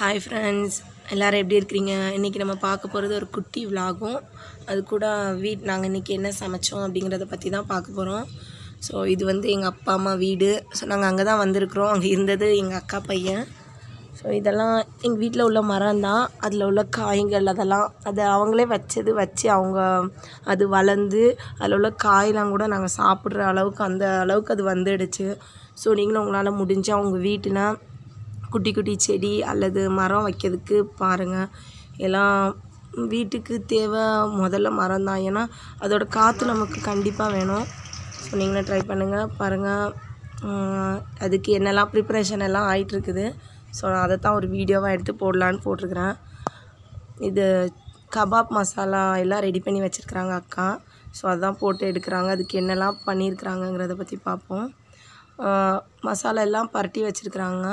hi friends எல்லோரும் எப்படி இருக்கிறீங்க இன்றைக்கி நம்ம பார்க்க போகிறது ஒரு குட்டி விலாகும் அது கூட வீட் நாங்கள் இன்றைக்கி என்ன சமைச்சோம் அப்படிங்கிறத பற்றி தான் பார்க்க போகிறோம் ஸோ இது வந்து எங்கள் அப்பா அம்மா வீடு ஸோ நாங்கள் அங்கே தான் வந்திருக்கிறோம் அங்கே இருந்தது எங்கள் அக்கா பையன் ஸோ இதெல்லாம் எங்கள் வீட்டில் உள்ள மரம் தான் அதில் உள்ள காய்கள் அதெல்லாம் அதை அவங்களே வச்சது வச்சு அவங்க அது வளர்ந்து அதில் உள்ள காயெல்லாம் கூட நாங்கள் சாப்பிட்ற அளவுக்கு அந்த அளவுக்கு அது வந்துடுச்சு ஸோ நீங்களும் உங்களால் முடிஞ்சால் அவங்க வீட்டுனால் குட்டி குட்டி செடி அல்லது மரம் வைக்கிறதுக்கு பாருங்கள் எல்லாம் வீட்டுக்கு தேவை முதல்ல மரம் தான் ஏன்னா அதோடய காற்று நமக்கு கண்டிப்பாக வேணும் ஸோ நீங்களும் ட்ரை பண்ணுங்கள் பாருங்கள் அதுக்கு என்னெல்லாம் ப்ரிப்பரேஷன் எல்லாம் ஆகிட்டுருக்குது ஸோ நான் அதை தான் ஒரு வீடியோவாக எடுத்து போடலான்னு போட்டிருக்கிறேன் இது கபாப் மசாலா எல்லாம் ரெடி பண்ணி வச்சுருக்குறாங்க அக்கா ஸோ அதான் போட்டு எடுக்கிறாங்க அதுக்கு என்னெல்லாம் பண்ணியிருக்கிறாங்கங்கிறத பற்றி பார்ப்போம் மசாலா எல்லாம் பரட்டி வச்சுருக்குறாங்க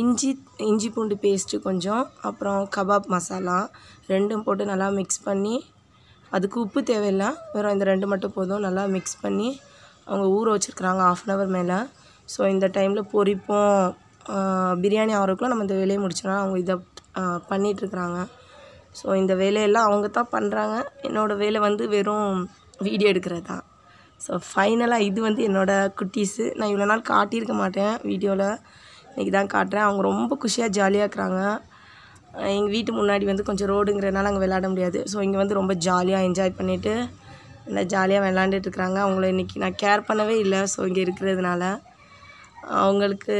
இஞ்சி இஞ்சி பூண்டு பேஸ்ட்டு கொஞ்சம் அப்புறம் கபாப் மசாலா ரெண்டும் போட்டு நல்லா மிக்ஸ் பண்ணி அதுக்கு உப்பு தேவையில்லை வெறும் இந்த ரெண்டு மட்டும் போதும் நல்லா மிக்ஸ் பண்ணி அவங்க ஊற வச்சுருக்குறாங்க ஆஃப் அன் ஹவர் மேலே ஸோ இந்த டைமில் பொறிப்போம் பிரியாணி ஆகிறக்குள்ள நம்ம இந்த வேலையை முடிச்சோன்னா அவங்க இதை பண்ணிகிட்ருக்குறாங்க ஸோ இந்த வேலையெல்லாம் அவங்க தான் பண்ணுறாங்க என்னோடய வேலை வந்து வெறும் வீடியோ எடுக்கிறது தான் ஸோ ஃபைனலாக இது வந்து என்னோடய குட்டீஸு நான் இவ்வளோ நாள் காட்டியிருக்க மாட்டேன் வீடியோவில் இன்றைக்கி தான் காட்டுறேன் அவங்க ரொம்ப குஷியாக ஜாலியாக இருக்கிறாங்க எங்கள் வீட்டு முன்னாடி வந்து கொஞ்சம் ரோடுங்கிறனால அங்கே விளையாட முடியாது ஸோ இங்கே வந்து ரொம்ப ஜாலியாக என்ஜாய் பண்ணிவிட்டு நல்லா ஜாலியாக விளாண்டுட்டு இருக்கிறாங்க அவங்கள இன்றைக்கி நான் கேர் பண்ணவே இல்லை ஸோ இங்கே இருக்கிறதுனால அவங்களுக்கு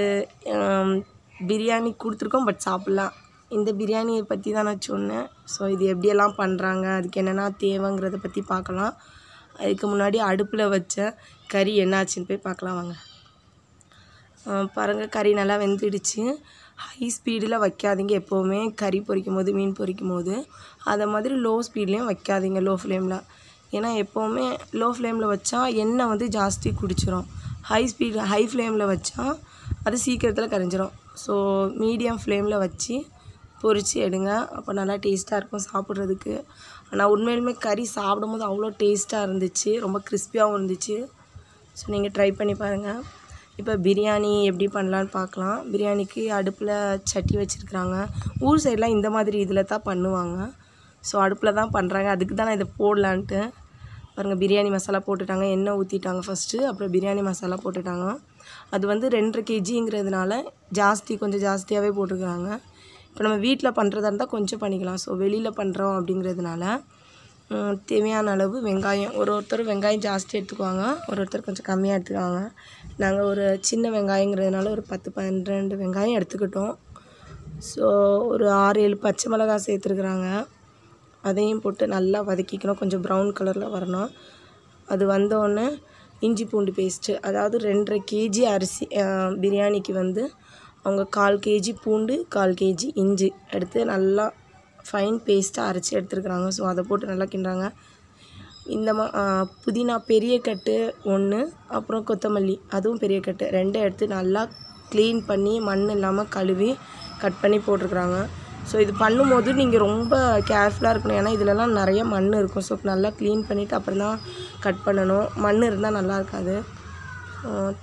பிரியாணி கொடுத்துருக்கோம் பட் சாப்பிட்லாம் இந்த பிரியாணியை பற்றி தான் நான் சொன்னேன் ஸோ இது எப்படியெல்லாம் பண்ணுறாங்க அதுக்கு என்னென்னா தேவைங்கிறத பற்றி பார்க்கலாம் அதுக்கு முன்னாடி அடுப்பில் வச்ச கறி என்னாச்சுன்னு போய் பார்க்கலாம் வாங்க பாருங்கள் கறி நல்லா வெந்துடுச்சு ஹை ஸ்பீடில் வைக்காதீங்க எப்போவுமே கறி பொரிக்கும் போது மீன் பொரிக்கும் போது அதை மாதிரி லோ ஸ்பீட்லேயும் வைக்காதீங்க லோ ஃப்ளேமில் ஏன்னா எப்போவுமே லோ ஃப்ளேமில் வச்சா எண்ணெய் வந்து ஜாஸ்தி குடிச்சிரும் ஹை ஸ்பீட் ஹை ஃப்ளேமில் வச்சா அது சீக்கிரத்தில் கரைஞ்சிரும் ஸோ மீடியம் ஃப்ளேமில் வச்சு பொரித்து எடுங்க அப்போ நல்லா டேஸ்ட்டாக இருக்கும் சாப்பிட்றதுக்கு ஆனால் உண்மையிலுமே கறி சாப்பிடும்போது அவ்வளோ டேஸ்ட்டாக இருந்துச்சு ரொம்ப கிறிஸ்பியாகவும் இருந்துச்சு ஸோ நீங்கள் ட்ரை பண்ணி பாருங்கள் இப்போ பிரியாணி எப்படி பண்ணலான்னு பார்க்கலாம் பிரியாணிக்கு அடுப்பில் சட்டி வச்சுருக்குறாங்க ஊர் சைடெலாம் இந்த மாதிரி இதில் தான் பண்ணுவாங்க ஸோ அடுப்பில் தான் பண்ணுறாங்க அதுக்கு தான் நான் இதை போடலான்ட்டு பாருங்கள் பிரியாணி மசாலா போட்டுட்டாங்க எண்ணெய் ஊற்றிட்டாங்க ஃபஸ்ட்டு அப்புறம் பிரியாணி மசாலா போட்டுட்டாங்க அது வந்து ரெண்டரை கேஜிங்கிறதுனால ஜாஸ்தி கொஞ்சம் ஜாஸ்தியாகவே போட்டுக்கிறாங்க இப்போ நம்ம வீட்டில் பண்ணுறதா இருந்தால் கொஞ்சம் பண்ணிக்கலாம் ஸோ வெளியில் பண்ணுறோம் அப்படிங்கிறதுனால தேவையான அளவு வெங்காயம் ஒரு ஒருத்தர் வெங்காயம் ஜாஸ்தி எடுத்துக்குவாங்க ஒரு ஒருத்தர் கொஞ்சம் கம்மியாக எடுத்துக்குவாங்க நாங்கள் ஒரு சின்ன வெங்காயங்கிறதுனால ஒரு பத்து பன்னிரெண்டு வெங்காயம் எடுத்துக்கிட்டோம் ஸோ ஒரு ஆறு ஏழு பச்சை மிளகாய் சேர்த்துருக்குறாங்க அதையும் போட்டு நல்லா வதக்கிக்கணும் கொஞ்சம் ப்ரௌன் கலரில் வரணும் அது வந்தோடனே இஞ்சி பூண்டு பேஸ்ட்டு அதாவது ரெண்டரை கேஜி அரிசி பிரியாணிக்கு வந்து அவங்க கால் கேஜி பூண்டு கால் கேஜி இஞ்சி எடுத்து நல்லா ஃபைன் பேஸ்ட்டாக அரைச்சி எடுத்துருக்குறாங்க ஸோ அதை போட்டு நல்லா கிண்டுறாங்க இந்த மா புதினா பெரிய கட்டு ஒன்று அப்புறம் கொத்தமல்லி அதுவும் பெரிய கட்டு ரெண்டும் எடுத்து நல்லா க்ளீன் பண்ணி மண் இல்லாமல் கழுவி கட் பண்ணி போட்டிருக்குறாங்க ஸோ இது பண்ணும்போது நீங்கள் ரொம்ப கேர்ஃபுல்லாக இருக்கணும் ஏன்னா இதிலலாம் நிறைய மண் இருக்கும் ஸோ நல்லா க்ளீன் பண்ணிவிட்டு அப்புறம் தான் கட் பண்ணணும் மண் இருந்தால் நல்லா இருக்காது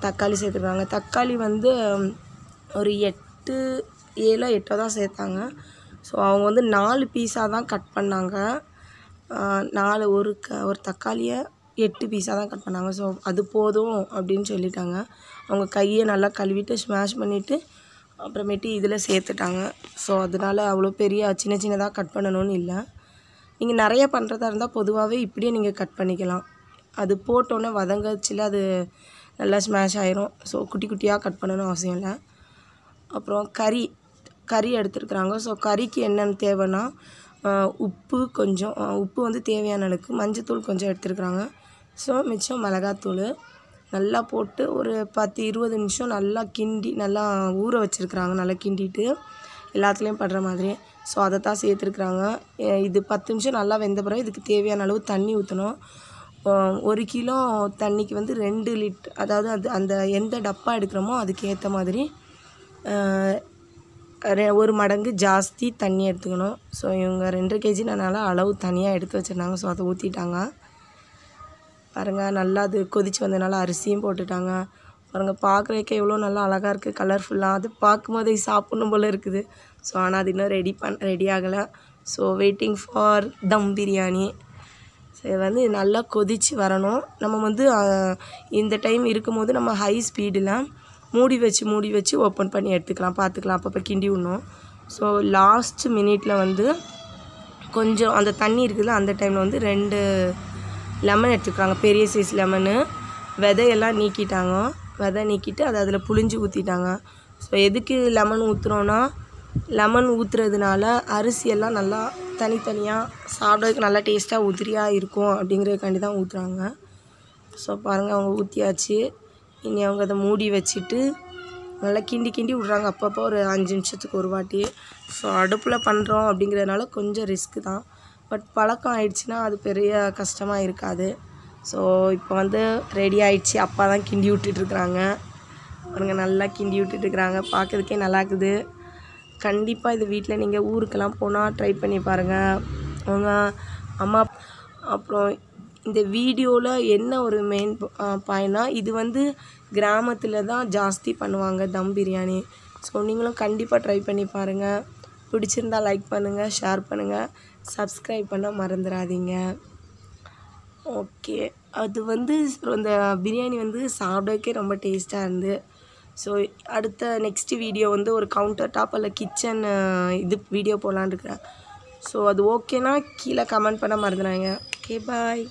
தக்காளி சேர்த்துருக்காங்க தக்காளி வந்து ஒரு எட்டு ஏழோ எட்டோ தான் சேர்த்தாங்க ஸோ அவங்க வந்து நாலு பீஸாக தான் கட் பண்ணாங்க நாலு ஒரு க ஒரு தக்காளியை எட்டு பீஸாக தான் கட் பண்ணாங்க ஸோ அது போதும் அப்படின்னு சொல்லிட்டாங்க அவங்க கையை நல்லா கழுவிட்டு ஸ்மாஷ் பண்ணிவிட்டு அப்புறமேட்டு இதில் சேர்த்துட்டாங்க ஸோ அதனால் அவ்வளோ பெரிய சின்ன சின்னதாக கட் பண்ணணும்னு இல்லை நீங்கள் நிறைய பண்ணுறதா இருந்தால் பொதுவாகவே இப்படியே நீங்கள் கட் பண்ணிக்கலாம் அது போட்டோன்னே வதங்கச்சில் அது நல்லா ஸ்மாஷ் ஆயிரும் ஸோ குட்டி குட்டியாக கட் பண்ணணும் அவசியம் இல்லை அப்புறம் கறி கறி எடுத்துருக்குறாங்க ஸோ கறிக்கு என்னென்னு தேவைன்னா உப்பு கொஞ்சம் உப்பு வந்து தேவையான அளவுக்கு மஞ்சத்தூள் கொஞ்சம் எடுத்துருக்குறாங்க ஸோ மிச்சம் மிளகாத்தூள் நல்லா போட்டு ஒரு பத்து இருபது நிமிஷம் நல்லா கிண்டி நல்லா ஊற வச்சுருக்குறாங்க நல்லா கிண்டிட்டு எல்லாத்துலேயும் படுற மாதிரி ஸோ அதை தான் சேர்த்துருக்குறாங்க இது பத்து நிமிஷம் நல்லா வெந்த பிறகு இதுக்கு தேவையான அளவு தண்ணி ஊற்றணும் ஒரு கிலோ தண்ணிக்கு வந்து ரெண்டு லிட் அதாவது அது அந்த எந்த டப்பா எடுக்கிறோமோ அதுக்கு ஏற்ற மாதிரி ஒரு மடங்கு ஜாஸ்தி தண்ணி எடுத்துக்கணும் ஸோ இவங்க ரெண்டரை நான் அளவு தனியாக எடுத்து வச்சுருந்தாங்க ஸோ அதை ஊற்றிட்டாங்க பாருங்கள் நல்லா அது கொதித்து வந்ததுனால அரிசியும் போட்டுட்டாங்க பாருங்கள் பார்க்குறதுக்கு எவ்வளோ நல்லா அழகாக இருக்குது கலர்ஃபுல்லாக அது பார்க்கும்போதே சாப்பிட்ணும் போல் இருக்குது ஸோ ஆனால் அது இன்னும் ரெடி பண் ரெடி ஆகலை so waiting for dum biryani so இது வந்து நல்லா கொதித்து வரணும் நம்ம வந்து இந்த டைம் இருக்கும்போது நம்ம ஹை ஸ்பீடில் மூடி வச்சு மூடி வச்சு ஓப்பன் பண்ணி எடுத்துக்கலாம் பார்த்துக்கலாம் அப்பப்போ கிண்டி விடணும் ஸோ லாஸ்ட் மினிட்ல வந்து கொஞ்சம் அந்த தண்ணி இருக்குது அந்த டைமில் வந்து ரெண்டு லெமன் எடுத்துக்கிறாங்க பெரிய சைஸ் லெமனு விதையெல்லாம் நீக்கிட்டாங்க விதை நீக்கிட்டு அதை அதில் புளிஞ்சு ஊற்றிட்டாங்க ஸோ எதுக்கு லெமன் ஊற்றுறோன்னா லெமன் ஊற்றுறதுனால அரிசியெல்லாம் நல்லா தனித்தனியாக சாப்பிட்றதுக்கு நல்லா டேஸ்ட்டாக உதிரியாக இருக்கும் அப்படிங்கிறதுக்காண்டி தான் ஊற்றுறாங்க ஸோ பாருங்கள் அவங்க ஊற்றியாச்சு இனி அவங்க அதை மூடி வச்சுட்டு நல்லா கிண்டி கிண்டி விட்றாங்க அப்பப்போ ஒரு அஞ்சு நிமிஷத்துக்கு ஒரு வாட்டி ஸோ அடுப்பில் பண்ணுறோம் அப்படிங்கிறதுனால கொஞ்சம் ரிஸ்க்கு தான் பட் பழக்கம் ஆயிடுச்சுன்னா அது பெரிய கஷ்டமாக இருக்காது ஸோ இப்போ வந்து ரெடி ஆயிடுச்சு அப்பா தான் கிண்டி விட்டுட்ருக்குறாங்க அவங்க நல்லா கிண்டி விட்டுட்ருக்குறாங்க பார்க்குறதுக்கே நல்லா இருக்குது கண்டிப்பாக இது வீட்டில் நீங்கள் ஊருக்கெல்லாம் போனால் ட்ரை பண்ணி பாருங்கள் அவங்க அம்மா அப்புறம் இந்த வீடியோவில் என்ன ஒரு மெயின் பாயினா இது வந்து கிராமத்தில் தான் ஜாஸ்தி பண்ணுவாங்க தம் பிரியாணி ஸோ நீங்களும் கண்டிப்பாக ட்ரை பண்ணி பாருங்கள் பிடிச்சிருந்தால் லைக் பண்ணுங்கள் ஷேர் பண்ணுங்கள் சப்ஸ்கிரைப் பண்ண மறந்துடாதீங்க ஓகே அது வந்து இந்த பிரியாணி வந்து சாப்பிடக்கே ரொம்ப டேஸ்ட்டாக இருந்து ஸோ அடுத்த நெக்ஸ்ட் வீடியோ வந்து ஒரு கவுண்டர் டாப் அல்ல கிச்சன் இது வீடியோ போகலான் இருக்கிறேன் ஸோ அது ஓகேனா கீழே கமெண்ட் பண்ண மறந்துடாங்க ஓகே பாய்